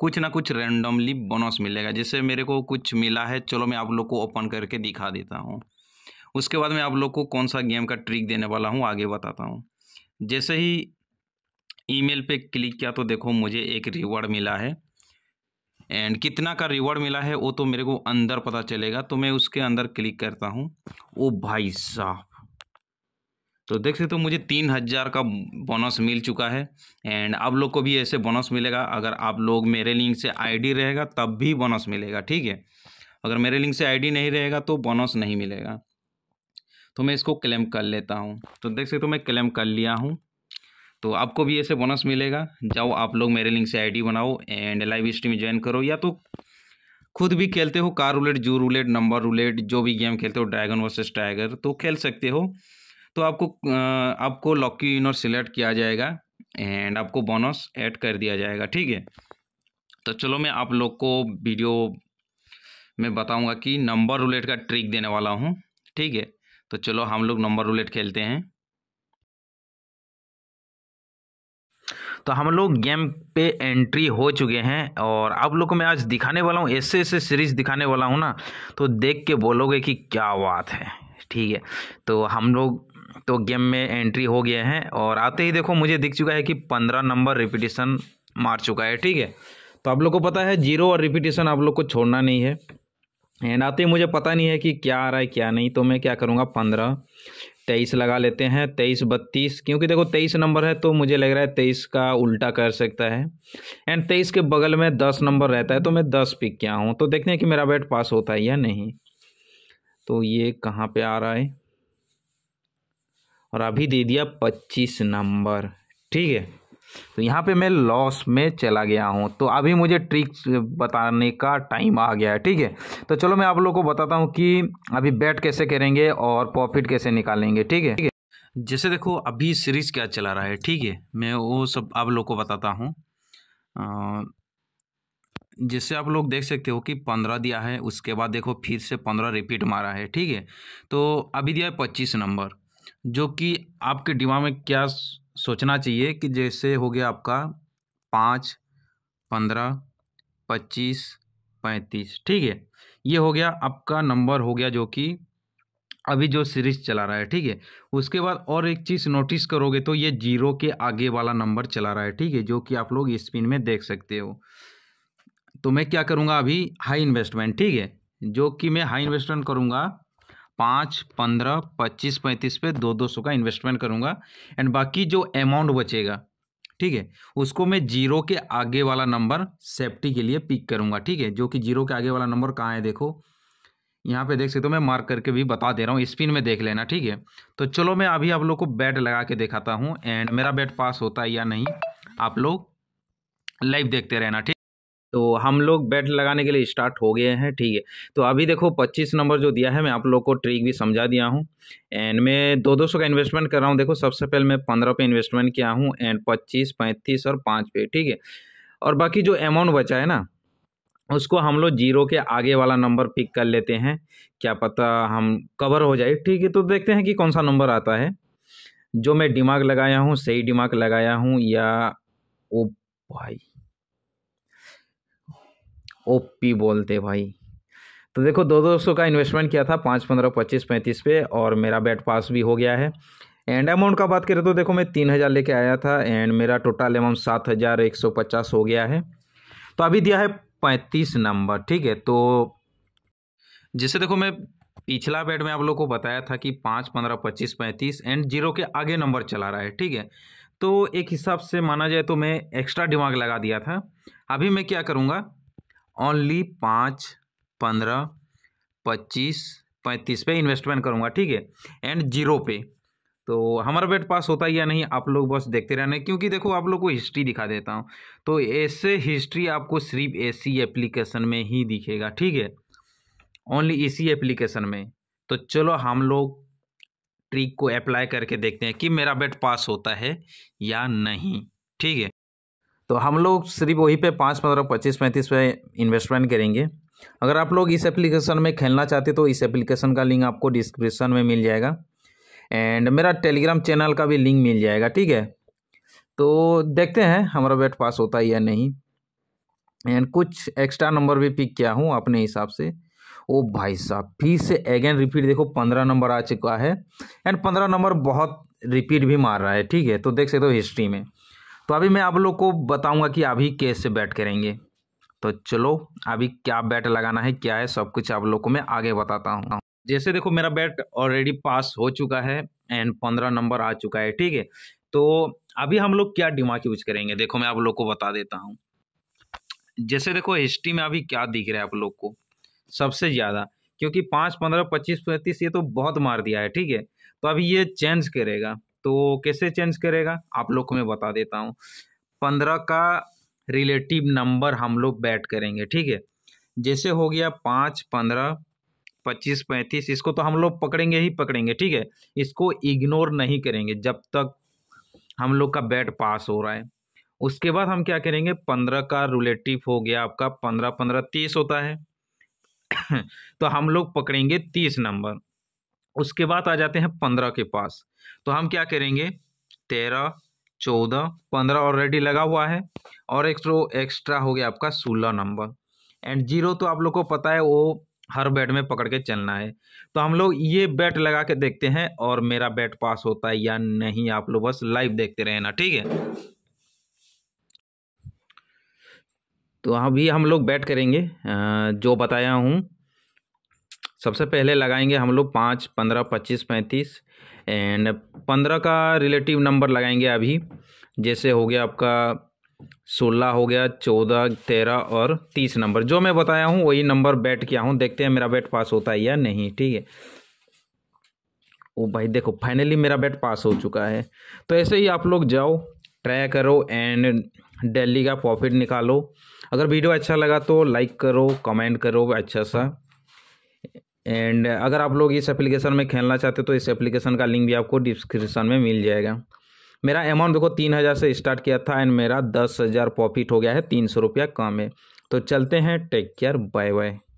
कुछ ना कुछ रेंडमली बोनस मिलेगा जैसे मेरे को कुछ मिला है चलो मैं आप लोग को ओपन करके दिखा देता हूँ उसके बाद मैं आप लोग को कौन सा गेम का ट्रिक देने वाला हूँ आगे बताता हूँ जैसे ही ईमेल पे क्लिक किया तो देखो मुझे एक रिवॉर्ड मिला है एंड कितना का रिवॉर्ड मिला है वो तो मेरे को अंदर पता चलेगा तो मैं उसके अंदर क्लिक करता हूँ ओ भाई साहब तो देख सकते हो तो मुझे तीन हज़ार का बोनस मिल चुका है एंड आप लोग को भी ऐसे बोनस मिलेगा अगर आप लोग मेरे लिंक से आईडी रहेगा तब भी बोनस मिलेगा ठीक है अगर मेरे लिंक से आईडी नहीं रहेगा तो बोनस नहीं मिलेगा तो मैं इसको क्लेम कर लेता हूँ तो देख सकते हो तो मैं क्लेम कर लिया हूँ तो आपको भी ऐसे बोनस मिलेगा जाओ आप लोग मेरे लिंक से आई बनाओ एंड लाइव स्ट्रीम ज्वाइन करो या तो खुद भी खेलते हो car roulette zoo roulette number roulette जो भी गेम खेलते हो ड्रैगन वर्सेस टाइगर तो खेल सकते हो तो आपको आपको लॉकी विनर सिलेक्ट किया जाएगा एंड आपको बोनस ऐड कर दिया जाएगा ठीक है तो चलो मैं आप लोग को वीडियो में बताऊंगा कि नंबर रुलेट का ट्रिक देने वाला हूं ठीक है तो चलो हम लोग नंबर रुलेट खेलते हैं तो हम लोग गेम पे एंट्री हो चुके हैं और आप लोग को मैं आज दिखाने वाला हूँ ऐसे ऐसे सीरीज़ दिखाने वाला हूँ ना तो देख के बोलोगे कि क्या बात है ठीक है तो हम लोग तो गेम में एंट्री हो गया है और आते ही देखो मुझे दिख चुका है कि पंद्रह नंबर रिपीटिशन मार चुका है ठीक है तो आप लोग को पता है जीरो और रिपीटेशन आप लोग को छोड़ना नहीं है एंड आते ही मुझे पता नहीं है कि क्या आ रहा है क्या नहीं तो मैं क्या करूँगा पंद्रह तेईस लगा लेते हैं तेईस बत्तीस क्योंकि देखो तेईस नंबर है तो मुझे लग रहा है तेईस का उल्टा कर सकता है एंड तेईस के बगल में दस नंबर रहता है तो मैं दस पिक किया हूँ तो देखते हैं कि मेरा बैट पास होता है या नहीं तो ये कहाँ पे आ रहा है और अभी दे दिया पच्चीस नंबर ठीक है तो यहाँ पे मैं लॉस में चला गया हूँ तो अभी मुझे ट्रिक्स बताने का टाइम आ गया है ठीक है तो चलो मैं आप लोगों को बताता हूँ कि अभी बैट कैसे करेंगे और प्रॉफिट कैसे निकालेंगे ठीक है ठीक है जैसे देखो अभी सीरीज क्या चला रहा है ठीक है मैं वो सब आप लोग को बताता हूँ जिससे आप लोग देख सकते हो कि पंद्रह दिया है उसके बाद देखो फिर से पंद्रह रिपीट मारा है ठीक है तो अभी दिया है पच्चीस नंबर जो कि आपके दिमाग में क्या सोचना चाहिए कि जैसे हो गया आपका पाँच पंद्रह पच्चीस पैंतीस ठीक है ये हो गया आपका नंबर हो गया जो कि अभी जो सीरीज चला रहा है ठीक है उसके बाद और एक चीज़ नोटिस करोगे तो ये जीरो के आगे वाला नंबर चला रहा है ठीक है जो कि आप लोग स्पिन में देख सकते हो तो मैं क्या करूँगा अभी हाई इन्वेस्टमेंट ठीक है जो कि मैं हाई इन्वेस्टमेंट करूँगा पाँच पंद्रह पच्चीस पैंतीस पे दो दो सौ का इन्वेस्टमेंट करूँगा एंड बाकी जो अमाउंट बचेगा ठीक है उसको मैं जीरो के आगे वाला नंबर सेफ्टी के लिए पिक करूँगा ठीक है जो कि जीरो के आगे वाला नंबर कहाँ है देखो यहाँ पे देख सकते हो मैं मार्क करके भी बता दे रहा हूँ स्पिन में देख लेना ठीक है तो चलो मैं अभी आप लोग को बैट लगा के दिखाता हूँ एंड मेरा बैट पास होता है या नहीं आप लोग लाइव देखते रहना ठीक तो हम लोग बैट लगाने के लिए स्टार्ट हो गए हैं ठीक है तो अभी देखो पच्चीस नंबर जो दिया है मैं आप लोग को ट्रिक भी समझा दिया हूँ एंड मैं दो दो सौ का इन्वेस्टमेंट कर रहा हूँ देखो सबसे पहले मैं पंद्रह पे इन्वेस्टमेंट किया हूँ एंड पच्चीस पैंतीस और पाँच पे ठीक है और बाकी जो अमाउंट बचा है ना उसको हम लोग जीरो के आगे वाला नंबर पिक कर लेते हैं क्या पता हम कवर हो जाए ठीक है तो देखते हैं कि कौन सा नंबर आता है जो मैं दिमाग लगाया हूँ सही दिमाग लगाया हूँ या ओ भाई ओपी बोलते भाई तो देखो दो दो सौ का इन्वेस्टमेंट किया था पाँच पंद्रह पच्चीस पैंतीस पे और मेरा बैट पास भी हो गया है एंड अमाउंट का बात करें तो देखो मैं तीन हज़ार लेके आया था एंड मेरा टोटल अमाउंट सात हज़ार एक सौ पचास हो गया है तो अभी दिया है पैंतीस नंबर ठीक है तो जैसे देखो मैं पिछला बैट में आप लोग को बताया था कि पाँच पंद्रह पच्चीस पैंतीस एंड जीरो के आगे नंबर चला रहा है ठीक है तो एक हिसाब से माना जाए तो मैं एक्स्ट्रा दिमाग लगा दिया था अभी मैं क्या करूँगा ओनली पाँच पंद्रह पच्चीस पैंतीस पे इन्वेस्टमेंट करूँगा ठीक है एंड जीरो पे तो हमारा बेट पास होता है या नहीं आप लोग बस देखते रहना क्योंकि देखो आप लोग को हिस्ट्री दिखा देता हूँ तो ऐसे हिस्ट्री आपको सिर्फ ऐसी एप्लीकेशन में ही दिखेगा ठीक है ओनली इसी एप्लीकेशन में तो चलो हम लोग ट्रिक को अप्लाई करके देखते हैं कि मेरा बेट पास होता है या नहीं ठीक है तो हम लोग सिर्फ वहीं पे पाँच पंद्रह पच्चीस पैंतीस पे इन्वेस्टमेंट करेंगे अगर आप लोग इस एप्लीकेशन में खेलना चाहते तो इस एप्लीकेशन का लिंक आपको डिस्क्रिप्शन में मिल जाएगा एंड मेरा टेलीग्राम चैनल का भी लिंक मिल जाएगा ठीक है तो देखते हैं हमारा बेट पास होता है या नहीं एंड कुछ एक्स्ट्रा नंबर भी पिक किया हूँ अपने हिसाब से ओ भाई साहब फिर से अगेन रिपीट देखो पंद्रह नंबर आ चुका है एंड पंद्रह नंबर बहुत रिपीट भी मार रहा है ठीक है तो देख सकते हो हिस्ट्री में तो अभी मैं आप लोग को बताऊंगा कि अभी कैसे बैट करेंगे तो चलो अभी क्या बैट लगाना है क्या है सब कुछ आप लोग को मैं आगे बताता हूँ जैसे देखो मेरा बैट ऑलरेडी पास हो चुका है एंड पंद्रह नंबर आ चुका है ठीक है तो अभी हम लोग क्या दिमाग यूज करेंगे देखो मैं आप लोग को बता देता हूँ जैसे देखो हिस्ट्री में अभी क्या दिख रहा है आप लोग को सबसे ज़्यादा क्योंकि पाँच पंद्रह पच्चीस पैंतीस ये तो बहुत मार दिया है ठीक है तो अभी ये चेंज करेगा तो कैसे चेंज करेगा आप लोग को मैं बता देता हूँ पंद्रह का रिलेटिव नंबर हम लोग बैट करेंगे ठीक है जैसे हो गया पाँच पंद्रह पच्चीस पैंतीस इसको तो हम लोग पकड़ेंगे ही पकड़ेंगे ठीक है इसको इग्नोर नहीं करेंगे जब तक हम लोग का बैट पास हो रहा है उसके बाद हम क्या करेंगे पंद्रह का रिलेटिव हो गया आपका पंद्रह पंद्रह तीस होता है तो हम लोग पकड़ेंगे तीस नंबर उसके बाद आ जाते हैं पंद्रह के पास तो हम क्या करेंगे तेरह चौदह पंद्रह ऑलरेडी लगा हुआ है और एक तो एक्स्ट्रा हो गया आपका सोलह नंबर एंड जीरो तो आप लोग को पता है वो हर बैट में पकड़ के चलना है तो हम लोग ये बैट लगा के देखते हैं और मेरा बैट पास होता है या नहीं आप लोग बस लाइव देखते रहना ठीक है तो अभी हम लोग बैट करेंगे जो बताया हूँ सबसे पहले लगाएंगे हम लोग पाँच पंद्रह पच्चीस पैंतीस एंड पंद्रह का रिलेटिव नंबर लगाएंगे अभी जैसे हो गया आपका सोलह हो गया चौदह तेरह और तीस नंबर जो मैं बताया हूँ वही नंबर बैट किया हूँ देखते हैं मेरा बैट पास होता है या नहीं ठीक है ओ भाई देखो फाइनली मेरा बैट पास हो चुका है तो ऐसे ही आप लोग जाओ ट्राई करो एंड डेली का प्रॉफिट निकालो अगर वीडियो अच्छा लगा तो लाइक करो कमेंट करो अच्छा सा एंड अगर आप लोग इस एप्लीकेशन में खेलना चाहते हो तो इस एप्लीकेशन का लिंक भी आपको डिस्क्रिप्शन में मिल जाएगा मेरा अमाउंट देखो तीन हज़ार से स्टार्ट किया था एंड मेरा दस हज़ार प्रॉफिट हो गया है तीन सौ रुपया कम है तो चलते हैं टेक केयर बाय बाय